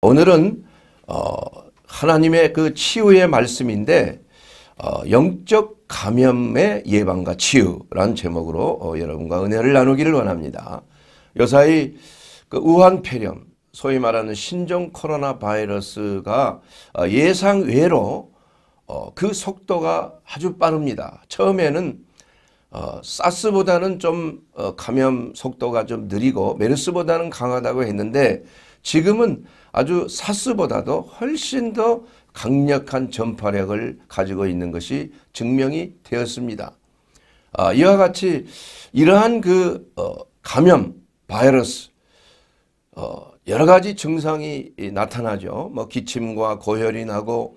오늘은 어, 하나님의 그 치유의 말씀인데 어, 영적 감염의 예방과 치유라는 제목으로 어, 여러분과 은혜를 나누기를 원합니다. 요사이 그 우한 폐렴 소위 말하는 신종 코로나 바이러스가 예상 외로 그 속도가 아주 빠릅니다. 처음에는 사스보다는 좀 감염 속도가 좀 느리고 메르스보다는 강하다고 했는데 지금은 아주 사스보다도 훨씬 더 강력한 전파력을 가지고 있는 것이 증명이 되었습니다. 아, 이와 같이 이러한 그 어, 감염 바이러스 어, 여러 가지 증상이 나타나죠. 뭐 기침과 고열이 나고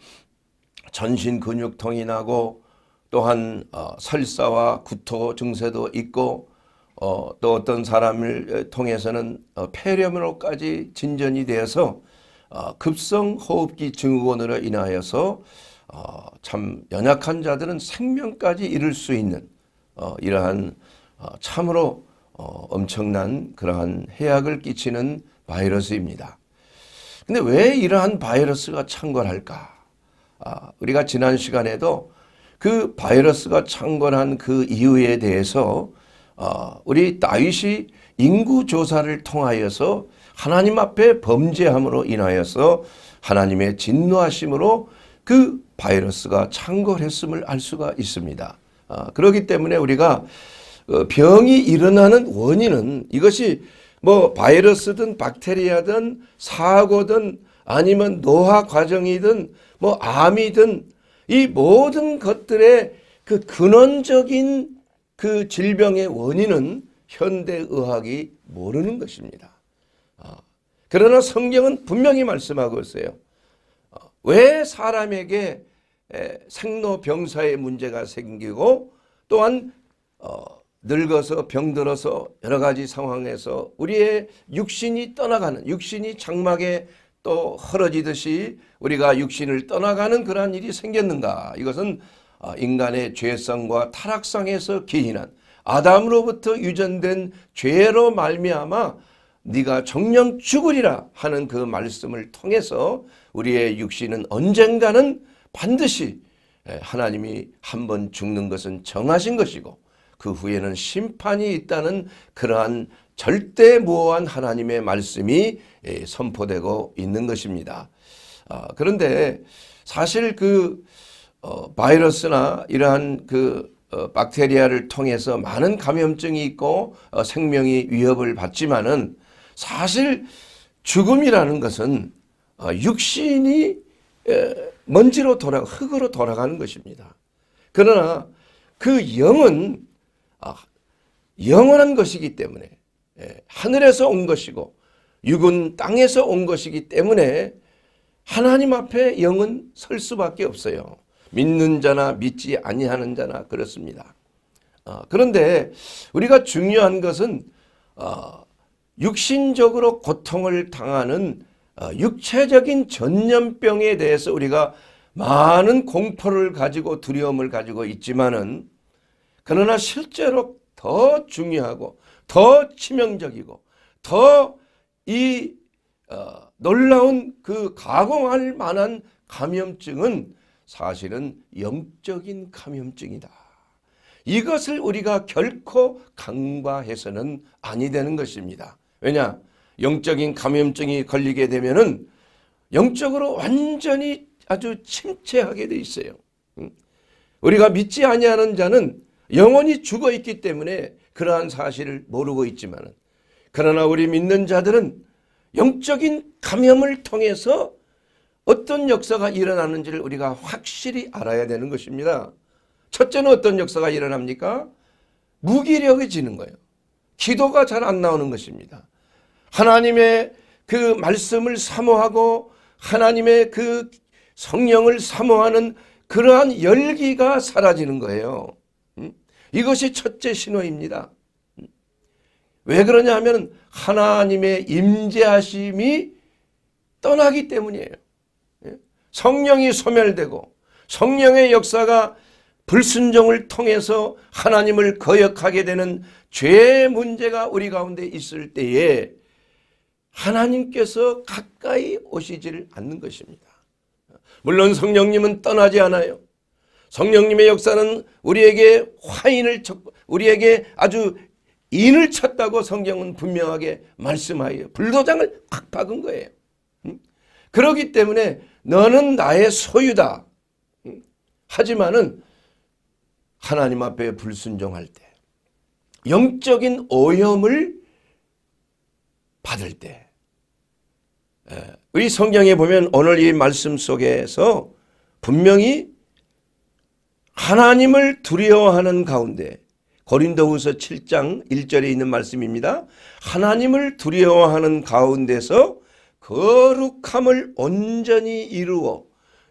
전신 근육통이 나고 또한 어, 설사와 구토 증세도 있고 어, 또 어떤 사람을 어, 통해서는 어, 폐렴으로까지 진전이 되어서 어, 급성호흡기 증후군으로 인하여서 어, 참 연약한 자들은 생명까지 잃을 수 있는 어, 이러한 참으로 엄청난 그러한 해악을 끼치는 바이러스입니다. 근데 왜 이러한 바이러스가 창궐할까? 아, 우리가 지난 시간에도 그 바이러스가 창궐한 그 이유에 대해서 우리 다윗이 인구 조사를 통하여서 하나님 앞에 범죄함으로 인하여서 하나님의 진노하심으로 그 바이러스가 창궐했음을 알 수가 있습니다. 아, 그렇기 때문에 우리가 어, 병이 일어나는 원인은 이것이 뭐 바이러스든 박테리아든 사고든 아니면 노화 과정이든 뭐 암이든 이 모든 것들의 그 근원적인 그 질병의 원인은 현대의학이 모르는 것입니다. 그러나 성경은 분명히 말씀하고 있어요. 어, 왜 사람에게 생로병사의 문제가 생기고 또한 어, 늙어서 병들어서 여러 가지 상황에서 우리의 육신이 떠나가는 육신이 장막에 또 헐어지듯이 우리가 육신을 떠나가는 그러한 일이 생겼는가 이것은 어, 인간의 죄성과 타락상에서 기인한 아담으로부터 유전된 죄로 말미암아 네가 정령 죽으리라 하는 그 말씀을 통해서 우리의 육신은 언젠가는 반드시 예, 하나님이 한 번 죽는 것은 정하신 것이고 그 후에는 심판이 있다는 그러한 절대무오한 하나님의 말씀이 예, 선포되고 있는 것입니다. 아, 그런데 사실 그 어, 바이러스나 이러한 그 어, 박테리아를 통해서 많은 감염증이 있고 어, 생명이 위협을 받지만은 사실 죽음이라는 것은 어, 육신이 먼지로 돌아 흙으로 돌아가는 것입니다. 그러나 그 영은 아, 영원한 것이기 때문에 하늘에서 온 것이고 육은 땅에서 온 것이기 때문에 하나님 앞에 영은 설 수밖에 없어요. 믿는 자나 믿지 아니하는 자나 그렇습니다. 어, 그런데 우리가 중요한 것은 어, 육신적으로 고통을 당하는 어, 육체적인 전염병에 대해서 우리가 많은 공포를 가지고 두려움을 가지고 있지만은 그러나 실제로 더 중요하고 더 치명적이고 더이 어, 놀라운 그 가공할 만한 감염증은 사실은 영적인 감염증이다. 이것을 우리가 결코 강과해서는 아니 되는 것입니다. 왜냐? 영적인 감염증이 걸리게 되면은 영적으로 완전히 아주 침체하게 돼 있어요. 우리가 믿지 아니하는 자는 영원히 죽어 있기 때문에 그러한 사실을 모르고 있지만 그러나 우리 믿는 자들은 영적인 감염을 통해서 어떤 역사가 일어나는지를 우리가 확실히 알아야 되는 것입니다. 첫째는 어떤 역사가 일어납니까? 무기력해지는 거예요. 기도가 잘 안 나오는 것입니다. 하나님의 그 말씀을 사모하고 하나님의 그 성령을 사모하는 그러한 열기가 사라지는 거예요. 음? 이것이 첫째 신호입니다. 음? 왜 그러냐 하면 하나님의 임재하심이 떠나기 때문이에요. 예? 성령이 소멸되고 성령의 역사가 불순종을 통해서 하나님을 거역하게 되는 죄의 문제가 우리 가운데 있을 때에 하나님께서 가까이 오시질 않는 것입니다. 물론 성령님은 떠나지 않아요. 성령님의 역사는 우리에게 화인을 쳤고 우리에게 아주 인을 쳤다고 성경은 분명하게 말씀하여 불도장을 콱 박은 거예요. 그러기 때문에 너는 나의 소유다. 하지만은 하나님 앞에 불순종할 때 영적인 오염을 받을 때 예. 우리 성경에 보면 오늘 이 말씀 속에서 분명히 하나님을 두려워하는 가운데 고린도후서 7장 1절에 있는 말씀입니다. 하나님을 두려워하는 가운데서 거룩함을 온전히 이루어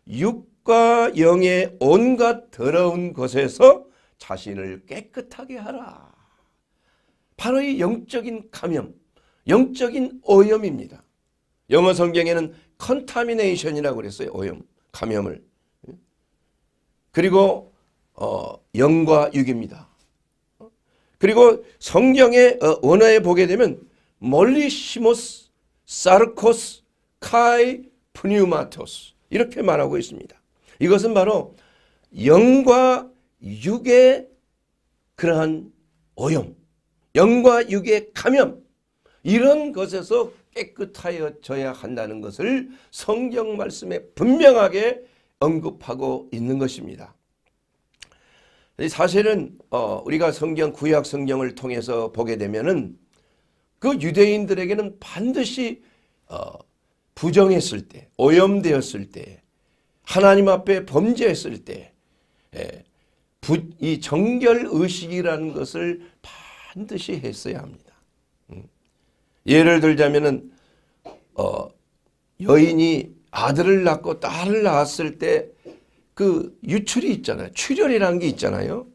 육과 영의 온갖 더러운 것에서 자신을 깨끗하게 하라. 바로 이 영적인 감염, 영적인 오염입니다. 영어 성경에는 컨타미네이션이라고 그어요 오염, 감염을. 그리고 어, 영과 육입니다. 그리고 성경의 어, 원어에 보게 되면 멀리시모스, 사르코스, 카이, 프뉴마토스 이렇게 말하고 있습니다. 이것은 바로 영과 육의 그러한 오염, 영과 육의 감염 이런 것에서 깨끗하여져야 한다는 것을 성경 말씀에 분명하게 언급하고 있는 것입니다. 사실은 어, 우리가 성경 구약 성경을 통해서 보게 되면은 그 유대인들에게는 반드시 어, 부정했을 때, 오염되었을 때, 하나님 앞에 범죄했을 때, 예, 이 정결 의식이라는 것을 반드시 했어야 합니다. 예를 들자면은 어, 여인이 아들을 낳고 딸을 낳았을 때 그 유출이 있잖아요. 출혈이라는 게 있잖아요.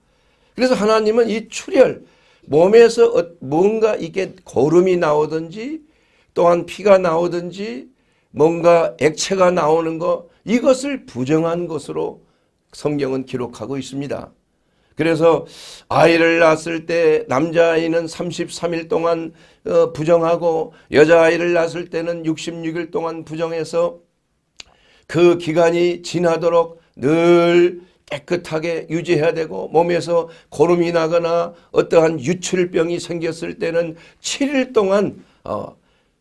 그래서 하나님은 이 출혈 몸에서 어, 뭔가 이게 거름이 나오든지 또한 피가 나오든지 뭔가 액체가 나오는 것 이것을 부정한 것으로 성경은 기록하고 있습니다. 그래서 아이를 낳았을 때 남자아이는 33일 동안 어, 부정하고 여자아이를 낳았을 때는 66일 동안 부정해서 그 기간이 지나도록 늘 깨끗하게 유지해야 되고 몸에서 고름이 나거나 어떠한 유출병이 생겼을 때는 7일 동안 어,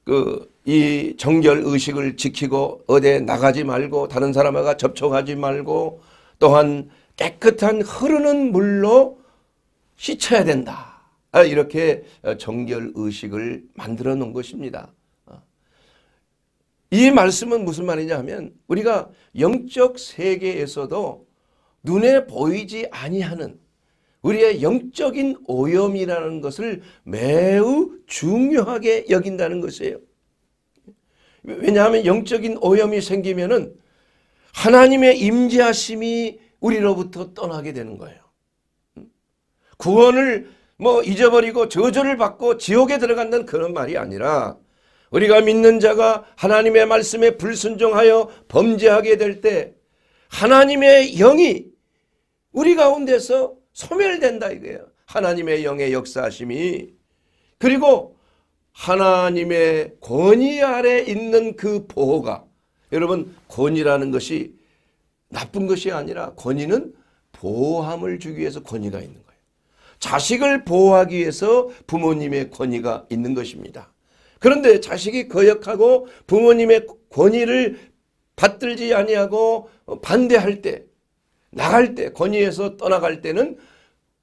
그이 정결 의식을 지키고 어디 나가지 말고 다른 사람과 접촉하지 말고 또한 깨끗한 흐르는 물로 씻어야 된다. 아, 이렇게 어, 정결 의식을 만들어 놓은 것입니다. 어. 이 말씀은 무슨 말이냐 하면 우리가 영적 세계에서도 눈에 보이지 아니하는 우리의 영적인 오염이라는 것을 매우 중요하게 여긴다는 것이에요. 왜냐하면 영적인 오염이 생기면은 하나님의 임재하심이 우리로부터 떠나게 되는 거예요. 음? 구원을 뭐 잊어버리고 저주를 받고 지옥에 들어간다는 그런 말이 아니라 우리가 믿는 자가 하나님의 말씀에 불순종하여 범죄하게 될 때 하나님의 영이 우리 가운데서 소멸된다 이거예요. 하나님의 영의 역사심이 그리고 하나님의 권위 아래 있는 그 보호가 여러분 권위라는 것이 나쁜 것이 아니라 권위는 보호함을 주기 위해서 권위가 있는 거예요. 자식을 보호하기 위해서 부모님의 권위가 있는 것입니다. 그런데 자식이 거역하고 부모님의 권위를 받들지 아니하고 반대할 때 나갈 때 권위에서 떠나갈 때는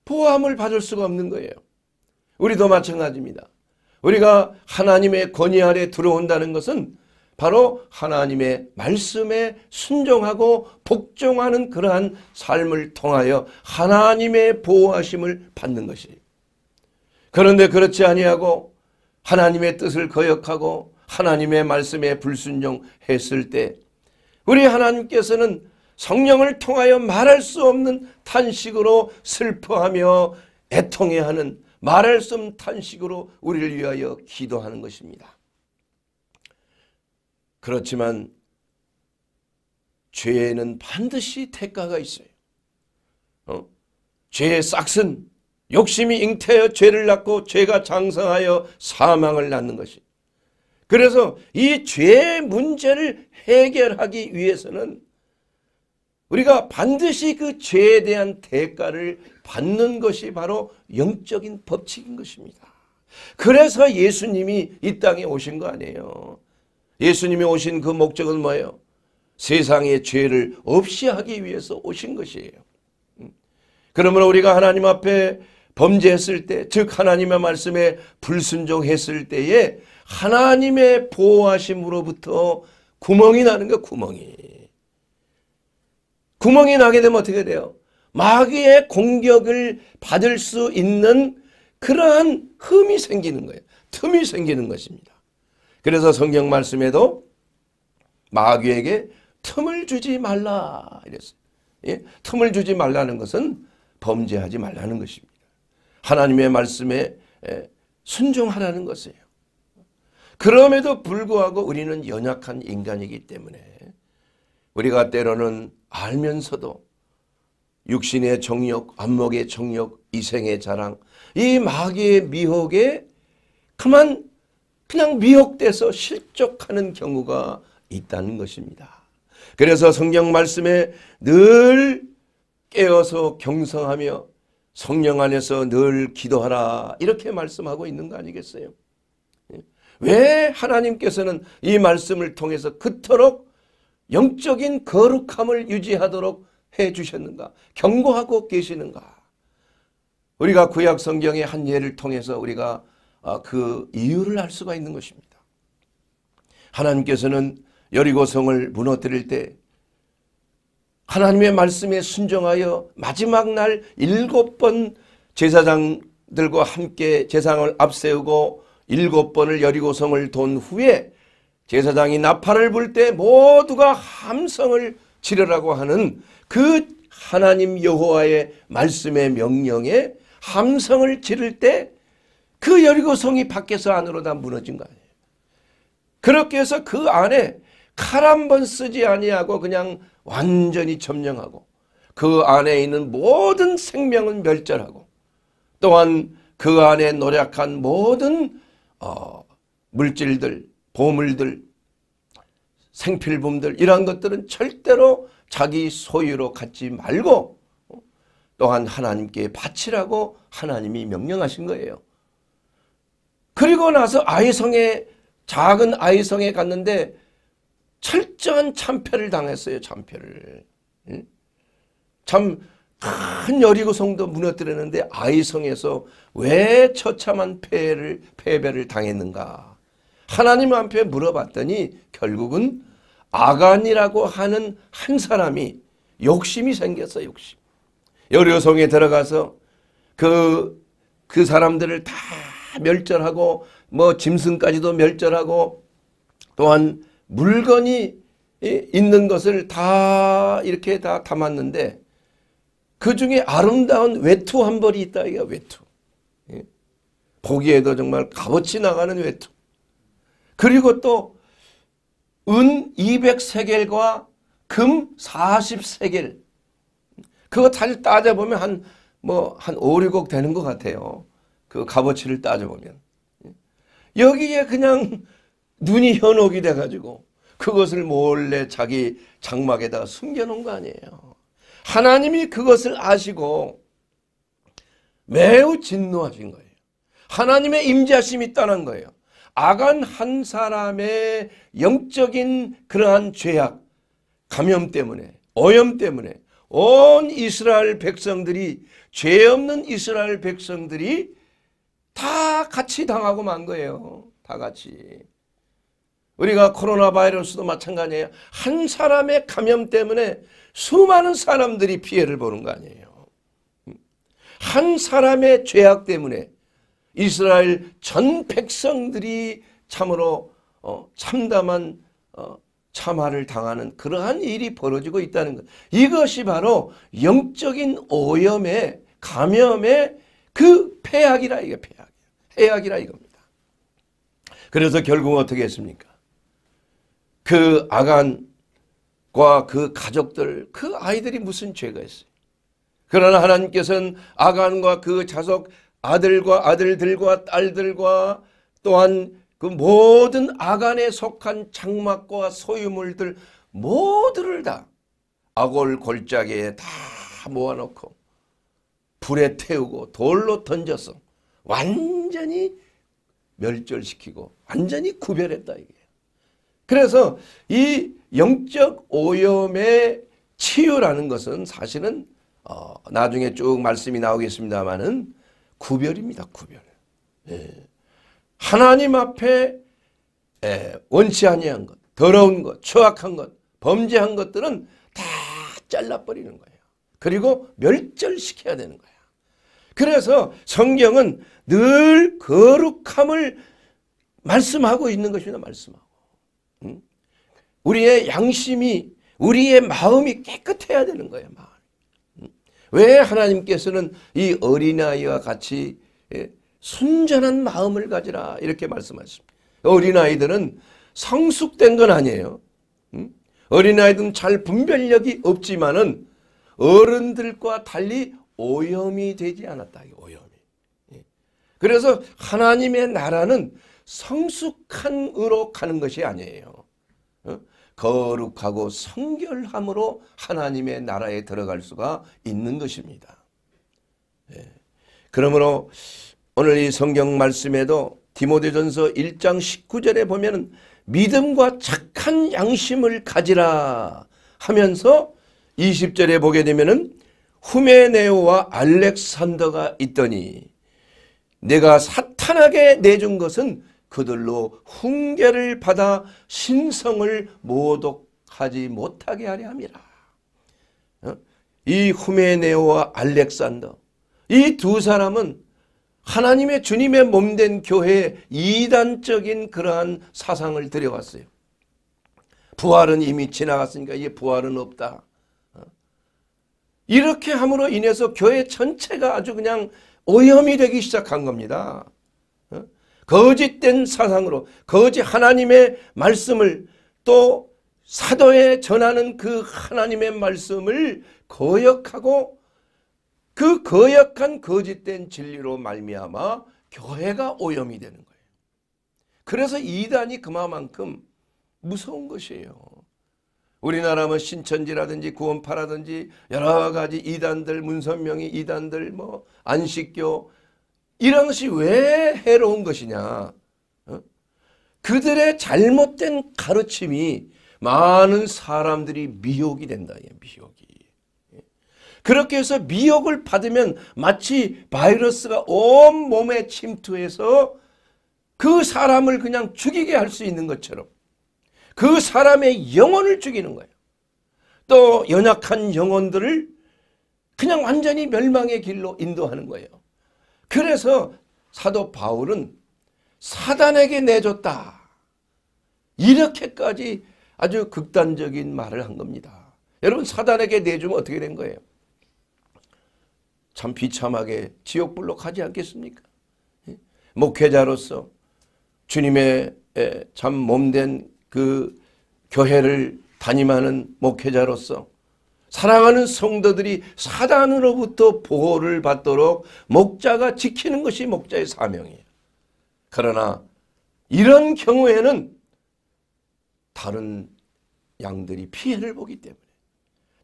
보호함을 받을 수가 없는 거예요. 우리도 마찬가지입니다. 우리가 하나님의 권위 아래 들어온다는 것은 바로 하나님의 말씀에 순종하고 복종하는 그러한 삶을 통하여 하나님의 보호하심을 받는 것이 그런데 그렇지 아니하고 하나님의 뜻을 거역하고 하나님의 말씀에 불순종했을 때 우리 하나님께서는 성령을 통하여 말할 수 없는 탄식으로 슬퍼하며 애통해하는 말할 수 없는 탄식으로 우리를 위하여 기도하는 것입니다. 그렇지만 죄에는 반드시 대가가 있어요. 어? 죄의 싹슨 욕심이 잉태하여 죄를 낳고 죄가 장성하여 사망을 낳는 것이. 그래서 이 죄의 문제를 해결하기 위해서는 우리가 반드시 그 죄에 대한 대가를 받는 것이 바로 영적인 법칙인 것입니다. 그래서 예수님이 이 땅에 오신 거 아니에요. 예수님이 오신 그 목적은 뭐예요? 세상의 죄를 없이 하기 위해서 오신 것이에요. 음. 그러므로 우리가 하나님 앞에 범죄했을 때, 즉 하나님의 말씀에 불순종했을 때에 하나님의 보호하심으로부터 구멍이 나는 거 구멍이. 구멍이 나게 되면 어떻게 돼요? 마귀의 공격을 받을 수 있는 그러한 흠이 생기는 거예요. 틈이 생기는 것입니다. 그래서 성경 말씀에도 마귀에게 틈을 주지 말라 이랬어요. 예? 틈을 주지 말라는 것은 범죄하지 말라는 것입니다. 하나님의 말씀에 순종하라는 것이에요. 그럼에도 불구하고 우리는 연약한 인간이기 때문에 우리가 때로는 알면서도 육신의 정욕, 안목의 정욕, 이생의 자랑, 이 마귀의 미혹에 그만 그냥 미혹돼서 실족하는 경우가 있다는 것입니다. 그래서 성경 말씀에 늘 깨어서 경성하며 성령 안에서 늘 기도하라 이렇게 말씀하고 있는 거 아니겠어요? 예. 왜 하나님께서는 이 말씀을 통해서 그토록 영적인 거룩함을 유지하도록 해주셨는가 경고하고 계시는가 우리가 구약 성경의 한 예를 통해서 우리가 어, 그 이유를 알 수가 있는 것입니다. 하나님께서는 여리고성을 무너뜨릴 때 하나님의 말씀에 순종하여 마지막 날 일곱 번 제사장들과 함께 제사을 앞세우고 일곱 번을 여리고성을 돈 후에 제사장이 나팔을 불 때 모두가 함성을 치르라고 하는 그 하나님 여호와의 말씀의 명령에 함성을 치를 때그 여리고 성이 밖에서 안으로 다 무너진 거 아니에요. 그렇게 해서 그 안에 칼 한 번 쓰지 아니하고 그냥 완전히 점령하고 그 안에 있는 모든 생명은 멸절하고 또한 그 안에 노력한 모든 어, 물질들, 보물들, 생필품들 이러 것들은 절대로 자기 소유로 갖지 말고 어, 또한 하나님께 바치라고 하나님이 명령하신 거예요. 그리고 나서 아이성에 작은 아이성에 갔는데 철저한 참패를 당했어요. 참패를. 응? 참큰 여리고 성도 무너뜨렸는데 아이성에서 왜 처참한 패를 패배를 당했는가. 하나님 앞에 물어봤더니 결국은 아간이라고 하는 한 사람이 욕심이 생겼어 욕심. 여리고성에 들어가서 그그 그 사람들을 다 멸절하고 뭐 짐승까지도 멸절하고 또한 물건이 있는 것을 다 이렇게 다 담았는데 그 중에 아름다운 외투 한 벌이 있다 이게 외투. 예? 보기에도 정말 값어치 나가는 외투. 그리고 또 은 200세겔과 금 40세겔. 그거 사 따져보면 한, 뭐, 한 5, 6곡 되는 것 같아요. 그 값어치를 따져보면 여기에 그냥 눈이 현혹이 돼가지고 그것을 몰래 자기 장막에다 숨겨놓은 거 아니에요. 하나님이 그것을 아시고 매우 진노하신 거예요. 하나님의 임재심이있다 거예요. 악한 한 사람의 영적인 그러한 죄악, 감염 때문에, 오염 때문에 온 이스라엘 백성들이 죄 없는 이스라엘 백성들이 다 같이 당하고 만 거예요. 다 같이. 우리가 코로나 바이러스도 마찬가지예요. 한 사람의 감염 때문에 수많은 사람들이 피해를 보는 거 아니에요. 한 사람의 죄악 때문에 이스라엘 전 백성들이 참으로 어, 참담한 어, 참화를 당하는 그러한 일이 벌어지고 있다는 것. 이것이 바로 영적인 오염의 감염의 그 폐악이라 이게 폐악. 해악이라 이겁니다. 그래서 결국 어떻게 했습니까? 그 아간과 그 가족들, 그 아이들이 무슨 죄가 있어요? 그러나 하나님께서는 아간과 그 자석 아들과 아들들과 딸들과 또한 그 모든 아간에 속한 장막과 소유물들 모두를 다 아골 골짜기에 다 모아놓고 불에 태우고 돌로 던져서 완전히 멸절시키고 완전히 구별했다 이게. 그래서 이 영적 오염의 치유라는 것은 사실은 어, 나중에 쭉 말씀이 나오겠습니다만은 구별입니다. 구별. 예. 하나님 앞에 예, 원치 아니한 것, 더러운 것, 추악한 것, 범죄한 것들은 다 잘라버리는 거예요. 그리고 멸절시켜야 되는 거예요. 그래서 성경은 늘 거룩함을 말씀하고 있는 것이니다 말씀하고. 응? 우리의 양심이 우리의 마음이 깨끗해야 되는 거예요. 마음. 응? 왜 하나님께서는 이 어린아이와 같이 예? 순전한 마음을 가지라 이렇게 말씀하십니다. 어린아이들은 성숙된 건 아니에요. 응? 어린아이들은 잘 분별력이 없지만은 어른들과 달리 오염이 되지 않았다. 오염이. 예. 그래서 하나님의 나라는 성숙한 으로 가는 것이 아니에요. 어? 거룩하고 성결함으로 하나님의 나라에 들어갈 수가 있는 것입니다. 예. 그러므로 오늘 이 성경 말씀에도 디모데전서 1장 19절에 보면 믿음과 착한 양심을 가지라 하면서 20절에 보게 되면 후메네오와 알렉산더가 있더니 내가 사탄에게 내준 것은 그들로 훈계를 받아 신성을 모독하지 못하게 하려 함이라. 어? 이 후메네오와 알렉산더 이 두 사람은 하나님의 주님의 몸된 교회에 이단적인 그러한 사상을 들여왔어요. 부활은 이미 지나갔으니까 이제 부활은 없다. 이렇게 함으로 인해서 교회 전체가 아주 그냥 오염이 되기 시작한 겁니다. 어? 거짓된 사상으로 거짓 하나님의 말씀을 또 사도에 전하는 그 하나님의 말씀을 거역하고 그 거역한 거짓된 진리로 말미암아 교회가 오염이 되는 거예요. 그래서 이단이 그만큼 무서운 것이에요. 우리나라 뭐 신천지라든지 구원파라든지 여러 가지 이단들 문선명이 이단들 뭐 안식교 이런 것이 왜 해로운 것이냐 어? 그들의 잘못된 가르침이 많은 사람들이 미혹이 된다 미혹이 예? 그렇게 해서 미혹을 받으면 마치 바이러스가 온몸에 침투해서 그 사람을 그냥 죽이게 할 수 있는 것처럼 그 사람의 영혼을 죽이는 거예요. 또 연약한 영혼들을 그냥 완전히 멸망의 길로 인도하는 거예요. 그래서 사도 바울은 사단에게 내줬다. 이렇게까지 아주 극단적인 말을 한 겁니다. 여러분 사단에게 내주면 어떻게 된 거예요? 참 비참하게 지옥불로 가지 않겠습니까? 예? 목회자로서 주님의 예, 참 몸된 그 교회를 다니하는 목회자로서 사랑하는 성도들이 사단으로부터 보호를 받도록 목자가 지키는 것이 목자의 사명이에요. 그러나 이런 경우에는 다른 양들이 피해를 보기 때문에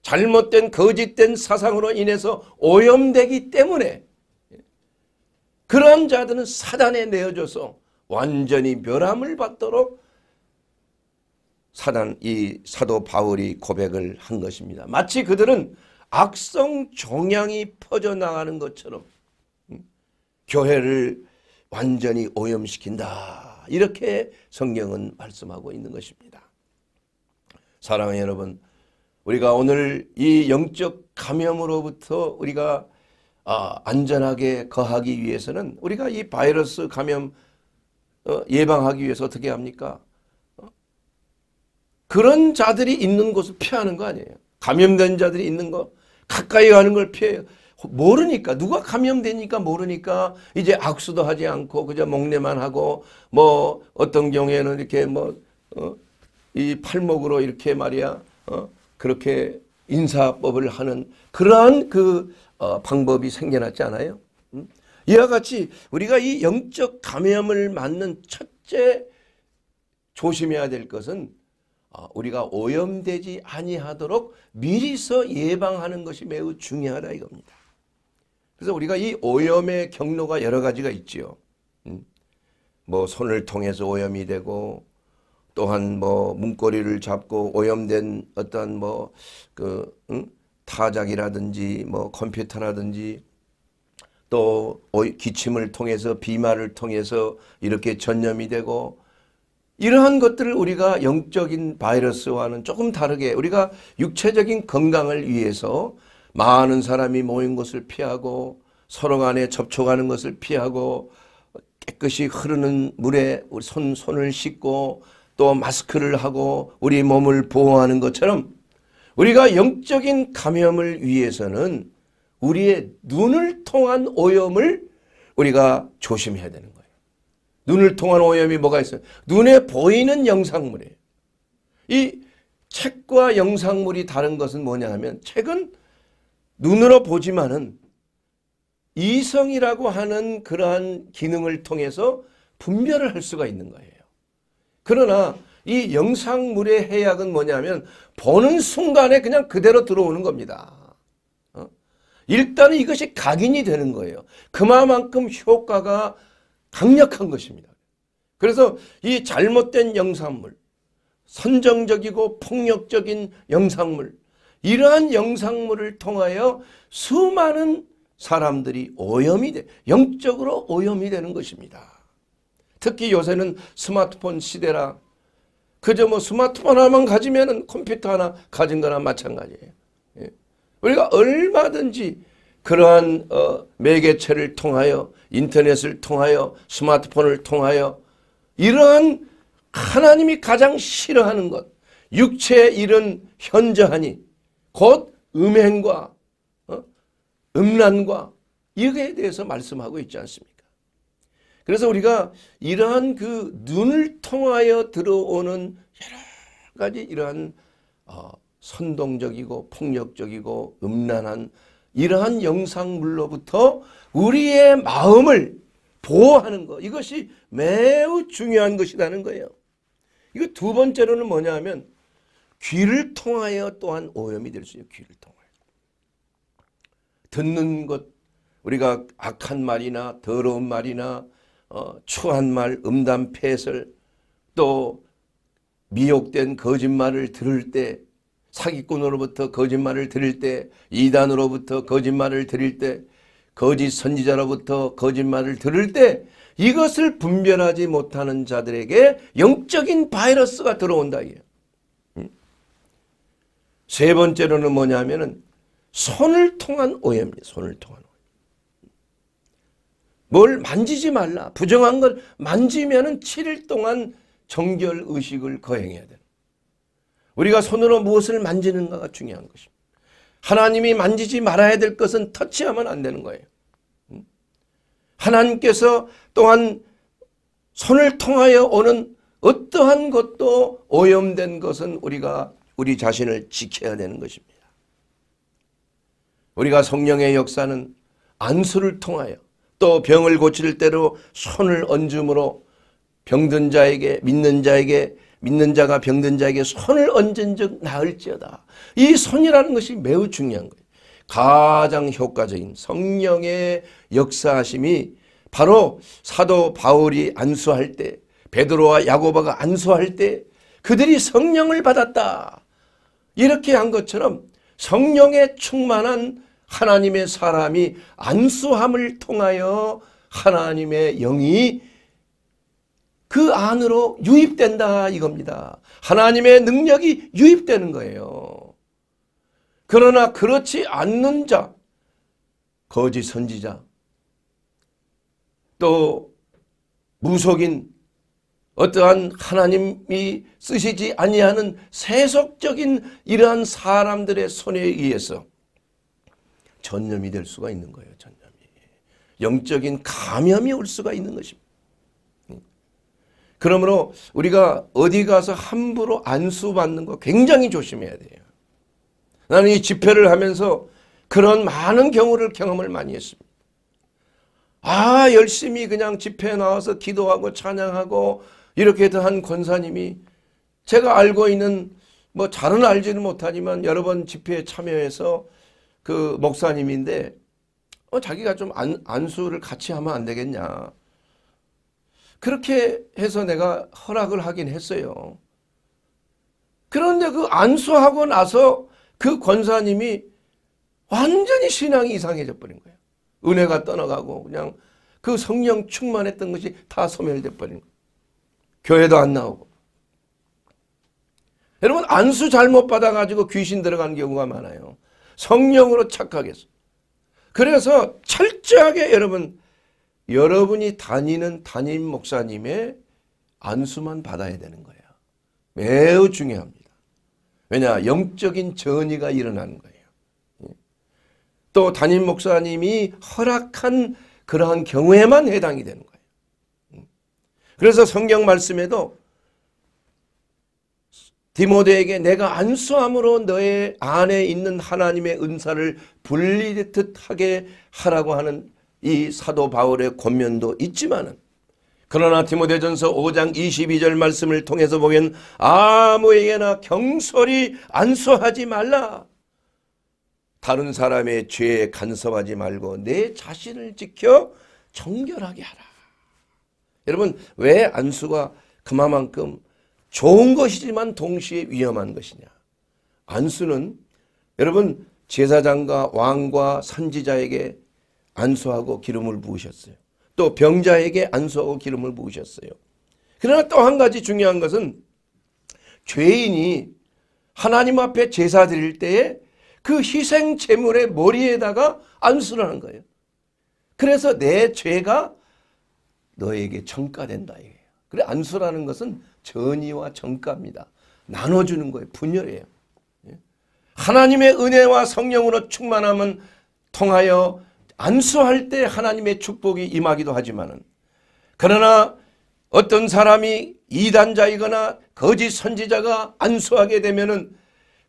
잘못된 거짓된 사상으로 인해서 오염되기 때문에 그런 자들은 사단에 내어져서 완전히 멸함을 받도록 사단 이 사도 바울이 고백을 한 것입니다. 마치 그들은 악성 종양이 퍼져나가는 것처럼 음, 교회를 완전히 오염시킨다. 이렇게 성경은 말씀하고 있는 것입니다. 사랑하는 여러분, 우리가 오늘 이 영적 감염으로부터 우리가 아, 안전하게 거하기 위해서는 우리가 이 바이러스 감염 어, 예방하기 위해서 어떻게 합니까? 그런 자들이 있는 곳을 피하는 거 아니에요. 감염된 자들이 있는 거 가까이 가는 걸 피해요. 모르니까 누가 감염되니까 모르니까 이제 악수도 하지 않고 그저 목례만 하고 뭐 어떤 경우에는 이렇게 뭐이 어, 팔목으로 이렇게 말이야 어, 그렇게 인사법을 하는 그러한 그 어, 방법이 생겨났지 않아요? 음? 이와 같이 우리가 이 영적 감염을 맞는 첫째 조심해야 될 것은 어, 우리가 오염되지 아니하도록 미리서 예방하는 것이 매우 중요하다 이겁니다. 그래서 우리가 이 오염의 경로가 여러 가지가 있지요. 음? 뭐 손을 통해서 오염이 되고 또한 뭐 문고리를 잡고 오염된 어떤 뭐그 음? 타작이라든지 뭐 컴퓨터라든지 또 기침을 통해서 비말을 통해서 이렇게 전염이 되고 이러한 것들을 우리가 영적인 바이러스와는 조금 다르게 우리가 육체적인 건강을 위해서 많은 사람이 모인 것을 피하고 서로 간에 접촉하는 것을 피하고 깨끗이 흐르는 물에 손, 손을 씻고 또 마스크를 하고 우리 몸을 보호하는 것처럼 우리가 영적인 감염을 위해서는 우리의 눈을 통한 오염을 우리가 조심해야 되는 거예요. 눈을 통한 오염이 뭐가 있어요? 눈에 보이는 영상물이에요. 이 책과 영상물이 다른 것은 뭐냐 하면 책은 눈으로 보지만은 이성이라고 하는 그러한 기능을 통해서 분별을 할 수가 있는 거예요. 그러나 이 영상물의 해악은 뭐냐면 보는 순간에 그냥 그대로 들어오는 겁니다. 어? 일단은 이것이 각인이 되는 거예요. 그만큼 효과가 강력한 것입니다. 그래서 이 잘못된 영상물, 선정적이고 폭력적인 영상물, 이러한 영상물을 통하여 수많은 사람들이 오염이 돼, 영적으로 오염이 되는 것입니다. 특히 요새는 스마트폰 시대라 그저 뭐 스마트폰 하나만 가지면 컴퓨터 하나 가진 거나 마찬가지예요. 예. 우리가 얼마든지 그러한 어, 매개체를 통하여 인터넷을 통하여 스마트폰을 통하여 이러한 하나님이 가장 싫어하는 것 육체의 이런 현저하니 곧 음행과 어? 음란과 이거에 대해서 말씀하고 있지 않습니까? 그래서 우리가 이러한 그 눈을 통하여 들어오는 여러 가지 이러한 어, 선동적이고 폭력적이고 음란한 이러한 영상물로부터 우리의 마음을 보호하는 것 이것이 매우 중요한 것이라는 거예요. 이거 두 번째로는 뭐냐 하면 귀를 통하여 또한 오염이 될 수 있어요. 귀를 통하여. 듣는 것 우리가 악한 말이나 더러운 말이나 어, 추한 말, 음담 폐설 또 미혹된 거짓말을 들을 때 사기꾼으로부터 거짓말을 드릴 때 이단으로부터 거짓말을 드릴 때 거짓 선지자로부터 거짓말을 들을 때 이것을 분별하지 못하는 자들에게 영적인 바이러스가 들어온다. 음? 세 번째로는 뭐냐면 은 손을 통한 오해입니다. 손을 통한 오해. 뭘 만지지 말라. 부정한 걸 만지면 은 7일 동안 정결의식을 거행해야 된다. 우리가 손으로 무엇을 만지는가가 중요한 것입니다. 하나님이 만지지 말아야 될 것은 터치하면 안 되는 거예요. 하나님께서 또한 손을 통하여 오는 어떠한 것도 오염된 것은 우리가 우리 자신을 지켜야 되는 것입니다. 우리가 성령의 역사는 안수를 통하여 또 병을 고칠 때로 손을 얹음으로 병든 자에게 믿는 자에게 믿는 자가 병든 자에게 손을 얹은 즉 나을지어다. 이 손이라는 것이 매우 중요한 거예요. 가장 효과적인 성령의 역사하심이 바로 사도 바울이 안수할 때 베드로와 야고바가 안수할 때 그들이 성령을 받았다. 이렇게 한 것처럼 성령에 충만한 하나님의 사람이 안수함을 통하여 하나님의 영이 그 안으로 유입된다 이겁니다. 하나님의 능력이 유입되는 거예요. 그러나 그렇지 않는 자, 거짓 선지자, 또 무속인, 어떠한 하나님이 쓰시지 아니하는 세속적인 이러한 사람들의 손에 의해서 전염이 될 수가 있는 거예요. 전염이. 영적인 감염이 올 수가 있는 것입니다. 그러므로 우리가 어디 가서 함부로 안수받는 거 굉장히 조심해야 돼요. 나는 이 집회를 하면서 그런 많은 경우를 경험을 많이 했습니다. 아 열심히 그냥 집회에 나와서 기도하고 찬양하고 이렇게 한 권사님이 제가 알고 있는 뭐 잘은 알지는 못하지만 여러 번 집회에 참여해서 그 목사님인데 어, 자기가 좀 안, 안수를 같이 하면 안 되겠냐 그렇게 해서 내가 허락을 하긴 했어요. 그런데 그 안수하고 나서 그 권사님이 완전히 신앙이 이상해져 버린 거예요. 은혜가 떠나가고 그냥 그 성령 충만했던 것이 다 소멸돼 버린 거예요. 교회도 안 나오고. 여러분 안수 잘못 받아가지고 귀신 들어간 경우가 많아요. 성령으로 착각해서. 그래서 철저하게 여러분 여러분이 다니는 담임 목사님의 안수만 받아야 되는 거예요. 매우 중요합니다. 왜냐 영적인 전이가 일어나는 거예요. 예. 또 담임 목사님이 허락한 그러한 경우에만 해당이 되는 거예요. 음. 그래서 성경 말씀에도 디모데에게 내가 안수함으로 너의 안에 있는 하나님의 은사를 불리듯 하게 하라고 하는 이 사도 바울의 권면도 있지만은 그러나 디모데전서 5장 22절 말씀을 통해서 보면 아무에게나 경솔히 안수하지 말라. 다른 사람의 죄에 간섭하지 말고 내 자신을 지켜 정결하게 하라. 여러분 왜 안수가 그만큼 좋은 것이지만 동시에 위험한 것이냐. 안수는 여러분 제사장과 왕과 선지자에게 안수하고 기름을 부으셨어요. 또 병자에게 안수하고 기름을 부으셨어요. 그러나 또 한 가지 중요한 것은 죄인이 하나님 앞에 제사 드릴 때에 그 희생 제물의 머리에다가 안수를 하 거예요. 그래서 내 죄가 너에게 정가된다. 그래 안수라는 것은 전의와 정가입니다. 나눠주는 거예요. 분열이에요. 예? 하나님의 은혜와 성령으로 충만함은 통하여 안수할 때 하나님의 축복이 임하기도 하지만은 그러나 어떤 사람이 이단자이거나 거짓 선지자가 안수하게 되면은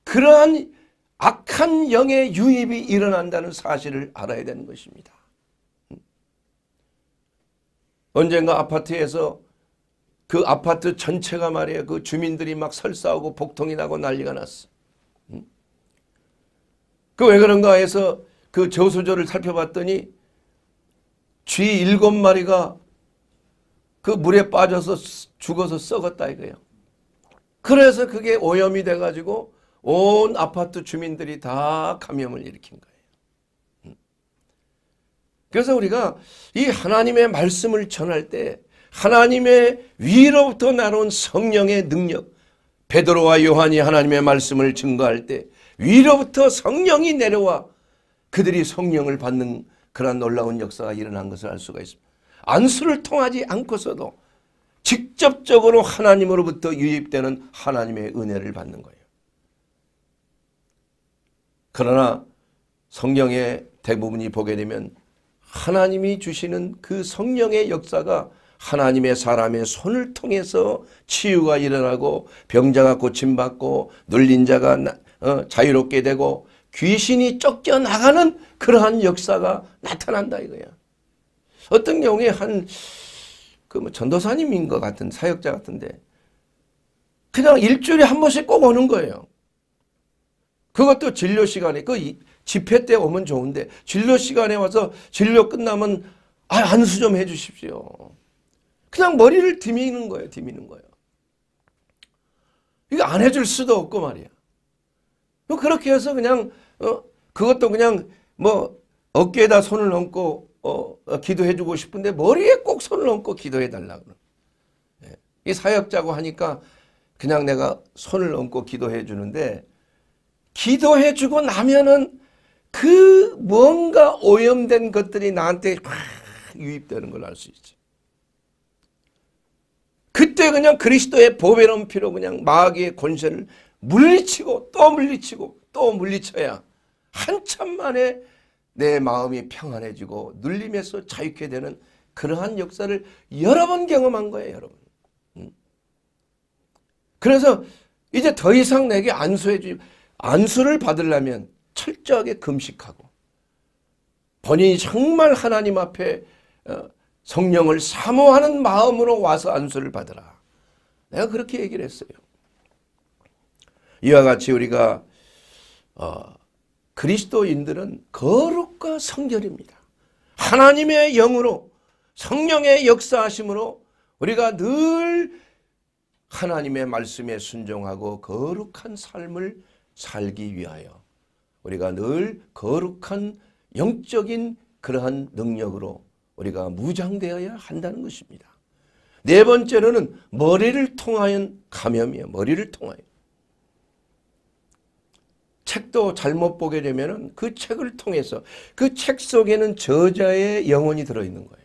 그러한 악한 영의 유입이 일어난다는 사실을 알아야 되는 것입니다. 언젠가 아파트에서 그 아파트 전체가 말이에요. 그 주민들이 막 설사하고 복통이 나고 난리가 났어. 그 왜 그런가 해서 그 저수조를 살펴봤더니 쥐 일곱 마리가 그 물에 빠져서 죽어서 썩었다 이거예요. 그래서 그게 오염이 돼가지고 온 아파트 주민들이 다 감염을 일으킨 거예요. 음. 그래서 우리가 이 하나님의 말씀을 전할 때 하나님의 위로부터 나온 성령의 능력 베드로와 요한이 하나님의 말씀을 증거할 때 위로부터 성령이 내려와 그들이 성령을 받는 그런 놀라운 역사가 일어난 것을 알 수가 있습니다. 안수를 통하지 않고서도 직접적으로 하나님으로부터 유입되는 하나님의 은혜를 받는 거예요. 그러나 성경의 대부분이 보게 되면 하나님이 주시는 그 성령의 역사가 하나님의 사람의 손을 통해서 치유가 일어나고 병자가 고침받고 눌린 자가 어, 자유롭게 되고 귀신이 쫓겨나가는 그러한 역사가 나타난다 이거야. 어떤 경우에 한그 뭐 전도사님인 것 같은 사역자 같은데 그냥 일주일에 한 번씩 꼭 오는 거예요. 그것도 진료 시간에 그 집회 때 오면 좋은데 진료 시간에 와서 진료 끝나면 아 안수 좀 해주십시오. 그냥 머리를 디미는 거예요. 디미는 거예요. 이거 안 해 줄 수도 없고 말이야. 뭐 그렇게 해서 그냥 어, 그것도 그냥 뭐 어깨에다 손을 얹고 어, 어, 기도해 주고 싶은데 머리에 꼭 손을 얹고 기도해 달라 고러 예. 이 사역자고 하니까 그냥 내가 손을 얹고 기도해 주는데 기도해 주고 나면은 그 뭔가 오염된 것들이 나한테 확 유입되는 걸 알 수 있지. 그때 그냥 그리스도의 보배로운 피로 그냥 마귀의 권세를 물리치고 또 물리치고 또 물리쳐야 한참 만에 내 마음이 평안해지고 눌림에서 자유케 되는 그러한 역사를 여러 번 경험한 거예요 여러분. 음. 그래서 이제 더 이상 내게 안수해 주지 안수를 받으려면 철저하게 금식하고 본인이 정말 하나님 앞에 어, 성령을 사모하는 마음으로 와서 안수를 받으라. 내가 그렇게 얘기를 했어요. 이와 같이 우리가 어, 그리스도인들은 거룩과 성결입니다. 하나님의 영으로 성령의 역사하심으로 우리가 늘 하나님의 말씀에 순종하고 거룩한 삶을 살기 위하여 우리가 늘 거룩한 영적인 그러한 능력으로 우리가 무장되어야 한다는 것입니다. 네 번째로는 머리를 통하여 감염이에요. 머리를 통하여. 책도 잘못 보게 되면 그 책을 통해서 그 책 속에는 저자의 영혼이 들어있는 거예요.